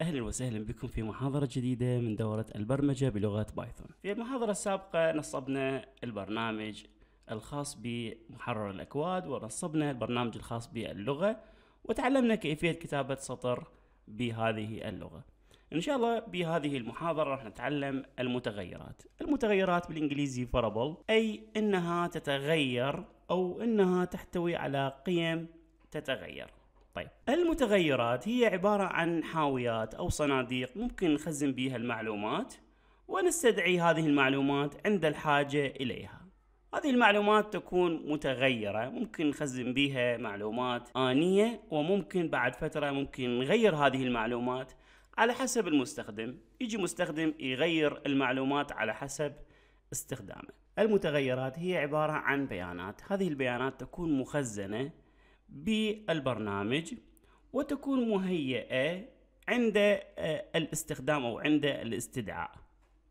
اهلا وسهلا بكم في محاضرة جديدة من دورة البرمجة بلغة بايثون. في المحاضرة السابقة نصبنا البرنامج الخاص بمحرر الاكواد ونصبنا البرنامج الخاص باللغة وتعلمنا كيفية كتابة سطر بهذه اللغة. ان شاء الله بهذه المحاضرة راح نتعلم المتغيرات. المتغيرات بالانجليزي فرابل اي انها تتغير او انها تحتوي على قيم تتغير. طيب المتغيرات هي عبارة عن حاويات أو صناديق ممكن نخزن بها المعلومات ونستدعي هذه المعلومات عند الحاجة إليها هذه المعلومات تكون متغيرة ممكن نخزن بها معلومات آنية وممكن بعد فترة ممكن نغير هذه المعلومات على حسب المستخدم يجي مستخدم يغير المعلومات على حسب استخدامه المتغيرات هي عبارة عن بيانات هذه البيانات تكون مخزنة بالبرنامج وتكون مهيئة عند آه، الاستخدام أو عند الاستدعاء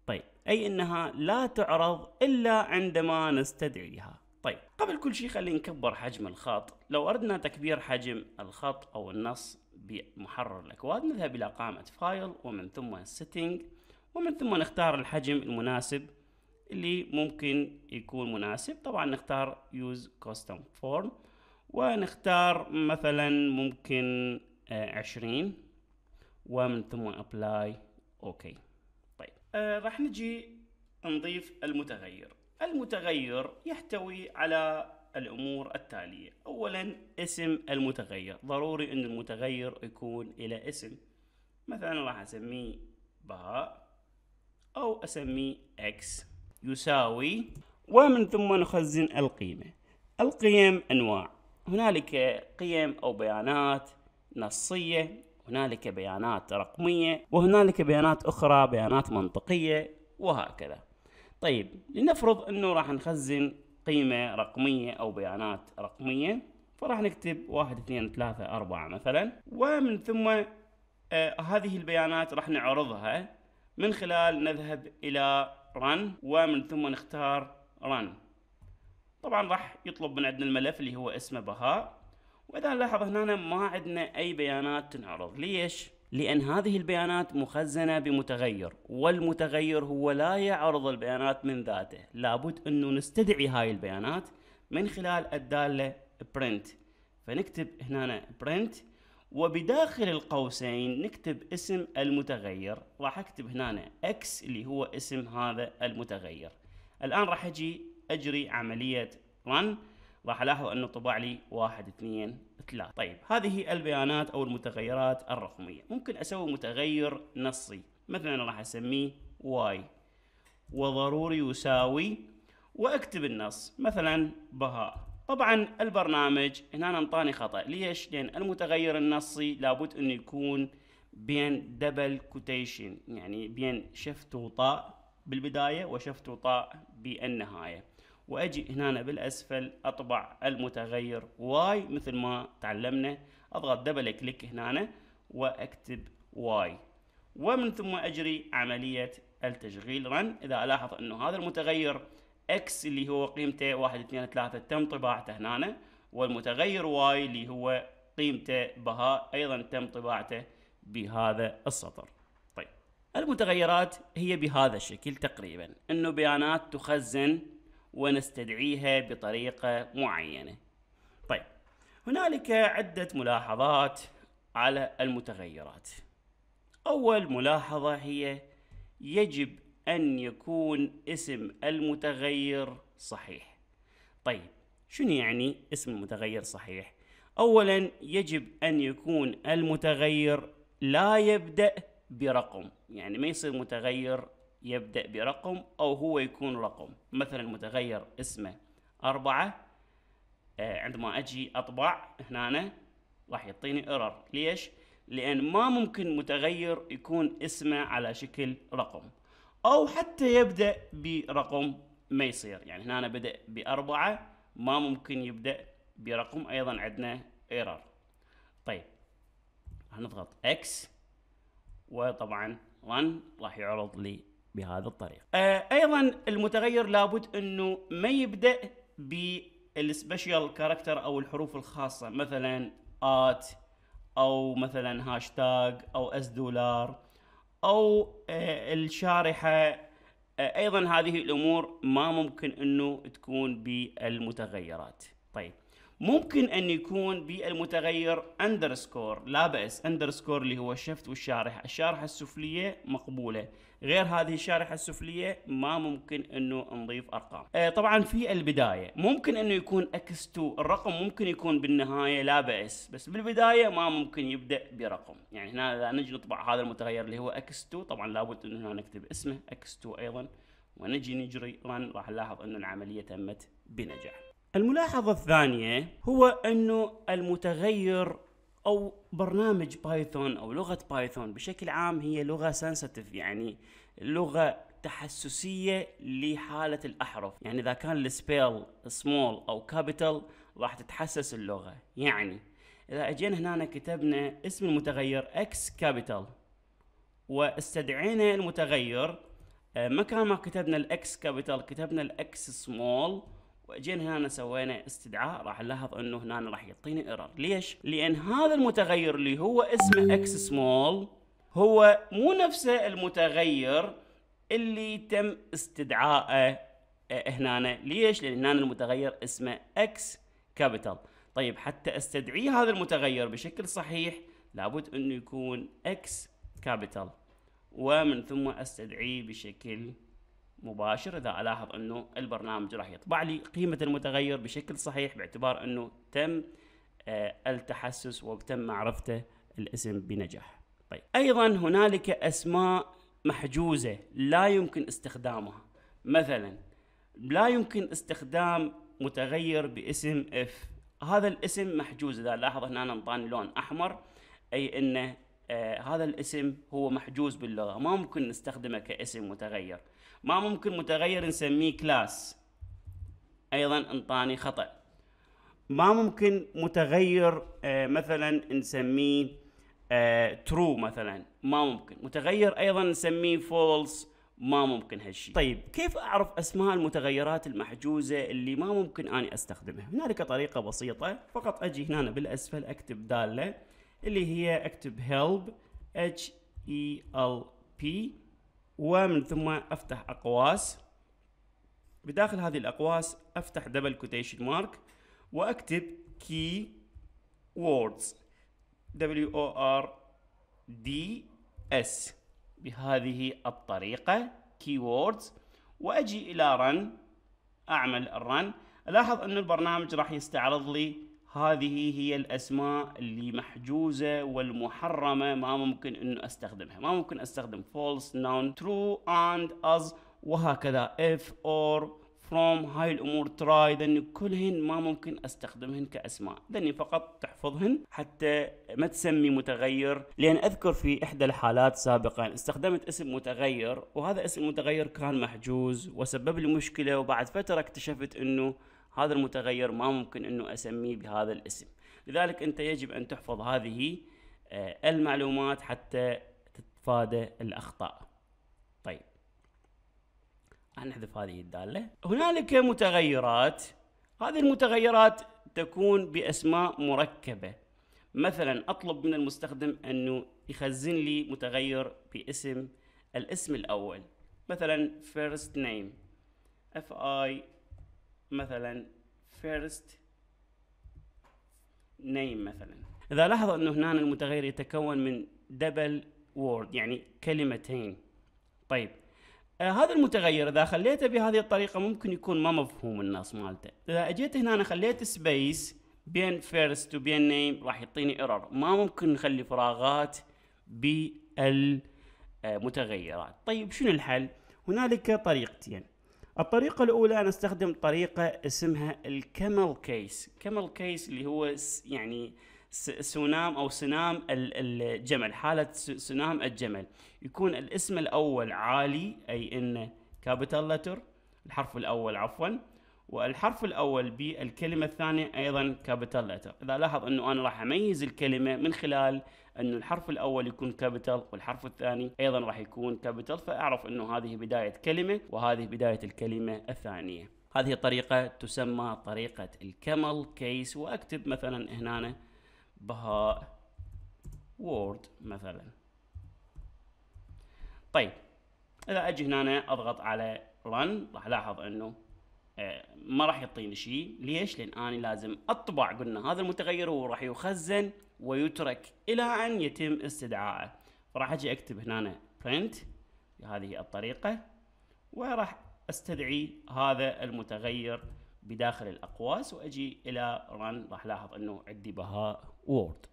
طيب أي أنها لا تعرض إلا عندما نستدعيها طيب قبل كل شيء خلينا نكبر حجم الخط لو أردنا تكبير حجم الخط أو النص بمحرر الأكواد نذهب إلى قائمة فايل ومن ثم سيتنج ومن ثم نختار الحجم المناسب اللي ممكن يكون مناسب طبعا نختار use custom form ونختار مثلا ممكن آه، عشرين ومن ثم ابلاي اوكي طيب آه راح نجي نضيف المتغير المتغير يحتوي على الامور التاليه اولا اسم المتغير ضروري ان المتغير يكون الى اسم مثلا راح اسميه باء او اسميه اكس يساوي ومن ثم نخزن القيمه القيم انواع هنالك قيم أو بيانات نصية هنالك بيانات رقمية وهنالك بيانات أخرى بيانات منطقية وهكذا طيب لنفرض أنه راح نخزن قيمة رقمية أو بيانات رقمية فراح نكتب واحد اثنين ثلاثة أربعة مثلا ومن ثم آه هذه البيانات راح نعرضها من خلال نذهب إلى run ومن ثم نختار run طبعا راح يطلب من عندنا الملف اللي هو اسمه بهاء واذا نلاحظ هنا ما عندنا اي بيانات تنعرض ليش لان هذه البيانات مخزنه بمتغير والمتغير هو لا يعرض البيانات من ذاته لابد انه نستدعي هاي البيانات من خلال الداله print فنكتب هنا print وبداخل القوسين نكتب اسم المتغير راح اكتب هنا x اللي هو اسم هذا المتغير الان راح اجي اجري عمليه رن راح الاحظ انه طبع لي واحد اثنين ثلاثة طيب هذه البيانات او المتغيرات الرقمية ممكن اسوي متغير نصي مثلا راح اسميه واي وضروري يساوي واكتب النص مثلا بهاء طبعا البرنامج هنا انطاني خطأ ليش لان المتغير النصي لابد انه يكون بين دبل كوتيشن يعني بين شفت وطاء بالبداية وشفت وطاء بالنهاية واجي هنا بالاسفل اطبع المتغير واي مثل ما تعلمنا اضغط دبل كليك هنا واكتب واي ومن ثم اجري عمليه التشغيل رن اذا الاحظ انه هذا المتغير اكس اللي هو قيمته 1 2 3 تم طباعته هنا والمتغير واي اللي هو قيمته بهاء ايضا تم طباعته بهذا السطر طيب المتغيرات هي بهذا الشكل تقريبا انه بيانات تخزن ونستدعيها بطريقة معينة طيب هنالك عدة ملاحظات على المتغيرات أول ملاحظة هي يجب أن يكون اسم المتغير صحيح طيب شنو يعني اسم المتغير صحيح؟ أولا يجب أن يكون المتغير لا يبدأ برقم يعني ما يصير متغير يبدأ برقم أو هو يكون رقم مثلا متغير اسمه أربعة آه، عندما أجي أطبع هنا راح يعطيني ايرور ليش؟ لأن ما ممكن متغير يكون اسمه على شكل رقم أو حتى يبدأ برقم ما يصير يعني هنا بدأ بأربعة ما ممكن يبدأ برقم أيضا عندنا ايرور طيب هنضغط X وطبعا run راح يعرض لي بهذا الطريق آه، ايضا المتغير لابد انه ما يبدا بالسبيشال كاركتر او الحروف الخاصه مثلا ات او مثلا هاشتاج او اس دولار او آه، الشارحه آه، ايضا هذه الامور ما ممكن انه تكون بالمتغيرات طيب ممكن أن يكون بالمتغير أندرسكور لا بأس أندرسكور اللي هو الشفت والشارح الشارحة السفلية مقبولة غير هذه الشارحة السفلية ما ممكن أنه نضيف أرقام آه طبعا في البداية ممكن أنه يكون أكس 2 الرقم ممكن يكون بالنهاية لا بأس بس بالبداية ما ممكن يبدأ برقم يعني هنا إذا نجي نطبع هذا المتغير اللي هو أكس 2 طبعا لابد أنه هنا نكتب اسمه أكس 2 أيضا ونجي نجري رن راح نلاحظ أن العملية تمت بنجاح الملاحظة الثانية هو انه المتغير او برنامج بايثون او لغة بايثون بشكل عام هي لغة سنسيتيف يعني لغة تحسسية لحالة الأحرف يعني إذا كان السبيل سمول أو كابيتال راح تتحسس اللغة يعني إذا أجينا هنا كتبنا اسم المتغير X كابيتال واستدعينا المتغير آه، مكان ما كتبنا الأكس كابيتال كتبنا الأكس سمول جينا هنا سوينا استدعاء راح نلاحظ انه هنا راح يعطيني ايرور ليش لان هذا المتغير اللي هو اسمه اكس سمول هو مو نفسه المتغير اللي تم استدعائه آه، هنا ليش لان هنا المتغير اسمه اكس كابيتال طيب حتى استدعي هذا المتغير بشكل صحيح لابد انه يكون اكس كابيتال ومن ثم استدعيه بشكل مباشر اذا الاحظ انه البرنامج راح يطبع لي قيمه المتغير بشكل صحيح باعتبار انه تم آه، التحسس وتم معرفته الاسم بنجاح طيب ايضا هنالك اسماء محجوزه لا يمكن استخدامها مثلا لا يمكن استخدام متغير باسم اف هذا الاسم محجوز اذا لاحظ هنا انطاني لون احمر اي انه آه هذا الاسم هو محجوز باللغه ما ممكن نستخدمه كاسم متغير ما ممكن متغير نسميه كلاس ايضا انطاني خطا ما ممكن متغير آه، مثلا نسميه ترو آه، مثلا ما ممكن متغير ايضا نسميه فولس ما ممكن هالشيء طيب كيف اعرف اسماء المتغيرات المحجوزه اللي ما ممكن اني استخدمها هنالك طريقه بسيطه فقط اجي هنا بالاسفل اكتب داله اللي هي اكتب help h e l p ومن ثم افتح اقواس بداخل هذه الاقواس افتح دبل كوتيشن مارك واكتب كي ووردز W او ار دي اس بهذه الطريقة ووردز واجي الى run اعمل run الاحظ ان البرنامج راح يستعرض لي هذه هي الأسماء اللي محجوزة والمحرمة ما ممكن أنه أستخدمها ما ممكن أستخدم false noun true and as وهكذا if or from هاي الأمور try then كلهن ما ممكن أستخدمهن كأسماء ذني فقط تحفظهن حتى ما تسمي متغير لأن أذكر في إحدى الحالات سابقا استخدمت اسم متغير وهذا اسم متغير كان محجوز وسبب لي مشكلة وبعد فترة اكتشفت أنه هذا المتغير ما ممكن انه اسميه بهذا الاسم لذلك انت يجب ان تحفظ هذه آه، المعلومات حتى تتفادى الاخطاء طيب نحذف هذه الداله هنالك متغيرات هذه المتغيرات تكون باسماء مركبه مثلا اطلب من المستخدم انه يخزن لي متغير باسم الاسم الاول مثلا first name f i مثلا first name مثلا اذا لاحظوا انه هنا المتغير يتكون من double word يعني كلمتين طيب آه هذا المتغير اذا خليته بهذه الطريقه ممكن يكون ما مفهوم النص مالته اذا اجيت هنا أنا خليت space بين first وبين name راح يعطيني ايرور ما ممكن نخلي فراغات بالمتغيرات آه، طيب شنو الحل هنالك طريقتين الطريقة الأولى أنا أستخدم طريقة اسمها الكمل كيس كامل كيس اللي هو يعني سونام أو سنام الجمل حالة سنام الجمل يكون الاسم الأول عالي أي أنه كابيتال لتر الحرف الأول عفوا والحرف الأول بالكلمة الثانية أيضا كابيتال لتر إذا لاحظ أنه أنا راح أميز الكلمة من خلال انه الحرف الاول يكون كابيتال والحرف الثاني ايضا راح يكون كابيتال فاعرف انه هذه بدايه كلمه وهذه بدايه الكلمه الثانيه هذه الطريقه تسمى طريقه الكمل كيس واكتب مثلا هنا بهاء وورد مثلا طيب اذا اجي هنا اضغط على رن راح الاحظ انه آه، ما راح يعطيني شيء ليش لان انا لازم اطبع قلنا هذا المتغير هو راح يخزن ويترك الى ان يتم استدعائه فراح اجي اكتب هنا print بهذه الطريقه وراح استدعي هذا المتغير بداخل الاقواس واجي الى run راح لاحظ انه عندي بهاء وورد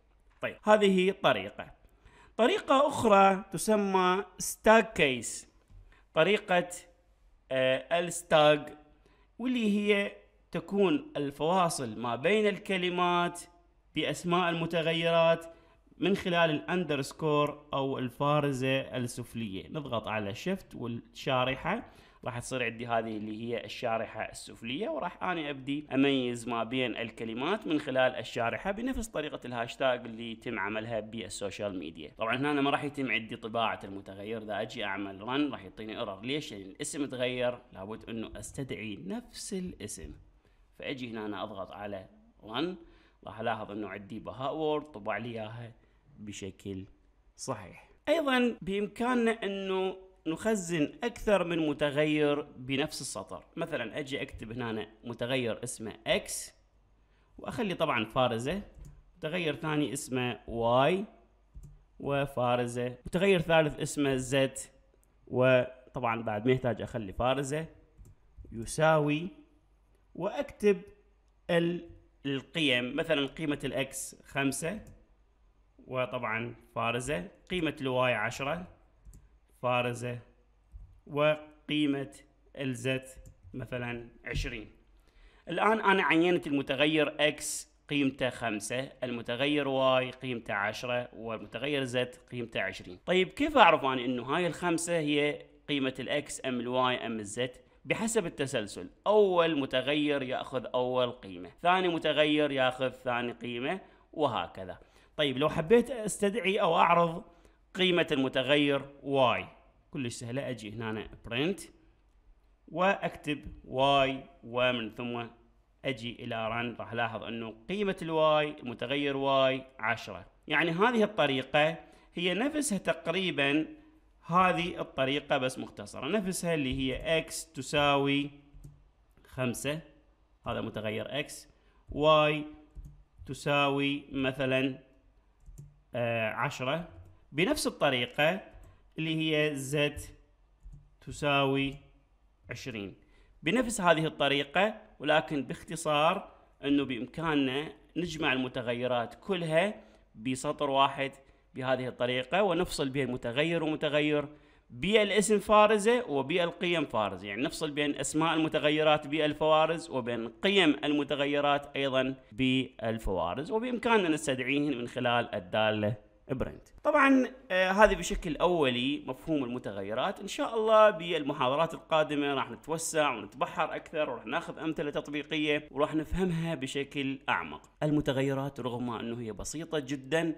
طيب هذه طريقه طريقه اخرى تسمى ستاك كيس طريقه آه الستاج واللي هي تكون الفواصل ما بين الكلمات بأسماء المتغيرات من خلال الاندرسكور او الفارزه السفليه نضغط على شيفت والشارحه راح تصير عندي هذه اللي هي الشارحه السفليه وراح انا ابدي اميز ما بين الكلمات من خلال الشارحه بنفس طريقه الهاشتاج اللي يتم عملها بالسوشيال ميديا طبعا هنا ما راح يتم عندي طباعه المتغير اذا اجي اعمل رن راح يعطيني ايرور ليش لان يعني الاسم تغير لابد انه استدعي نفس الاسم فاجي هنا أنا اضغط على رن راح الاحظ انه عندي بهاء وورد طبع لي اياها بشكل صحيح ايضا بامكاننا انه نخزن اكثر من متغير بنفس السطر مثلا اجي اكتب هنا متغير اسمه اكس واخلي طبعا فارزه متغير ثاني اسمه واي وفارزه متغير ثالث اسمه زد وطبعا بعد ما يحتاج اخلي فارزه يساوي واكتب ال القيم مثلا قيمة الاكس خمسة وطبعا فارزة قيمة الواي عشرة فارزة وقيمة الزت مثلا عشرين الآن أنا عينت المتغير اكس قيمته خمسة المتغير واي قيمته عشرة والمتغير زت قيمته عشرين طيب كيف أعرف أنا أنه هاي الخمسة هي قيمة الاكس أم الواي أم الزت بحسب التسلسل أول متغير يأخذ أول قيمة ثاني متغير يأخذ ثاني قيمة وهكذا طيب لو حبيت استدعي أو أعرض قيمة المتغير y كلش سهلة أجي هنا print وأكتب y ومن ثم أجي إلى run راح لاحظ أنه قيمة الواي المتغير y 10 يعني هذه الطريقة هي نفسها تقريبا هذه الطريقة بس مختصرة نفسها اللي هي x تساوي خمسة هذا متغير x y تساوي مثلا آه، عشرة بنفس الطريقة اللي هي z تساوي عشرين بنفس هذه الطريقة ولكن باختصار انه بامكاننا نجمع المتغيرات كلها بسطر واحد بهذه الطريقة ونفصل بين متغير ومتغير بالاسم فارزة وبالقيم فارزة يعني نفصل بين أسماء المتغيرات بالفوارز وبين قيم المتغيرات أيضا بالفوارز وبإمكاننا نستدعيهن من خلال الدالة برنت طبعا آه هذه بشكل أولي مفهوم المتغيرات إن شاء الله بالمحاضرات القادمة راح نتوسع ونتبحر أكثر وراح ناخذ أمثلة تطبيقية وراح نفهمها بشكل أعمق المتغيرات رغم أنه هي بسيطة جداً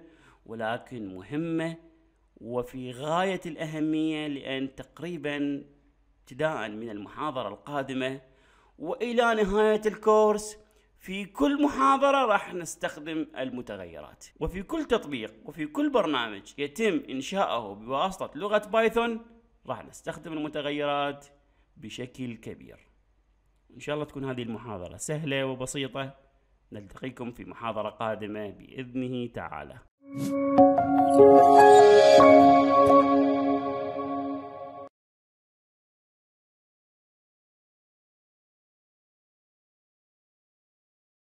ولكن مهمة وفي غاية الأهمية لأن تقريبا ابتداء من المحاضرة القادمة وإلى نهاية الكورس في كل محاضرة راح نستخدم المتغيرات وفي كل تطبيق وفي كل برنامج يتم إنشاؤه بواسطة لغة بايثون راح نستخدم المتغيرات بشكل كبير إن شاء الله تكون هذه المحاضرة سهلة وبسيطة نلتقيكم في محاضرة قادمة بإذنه تعالى thank you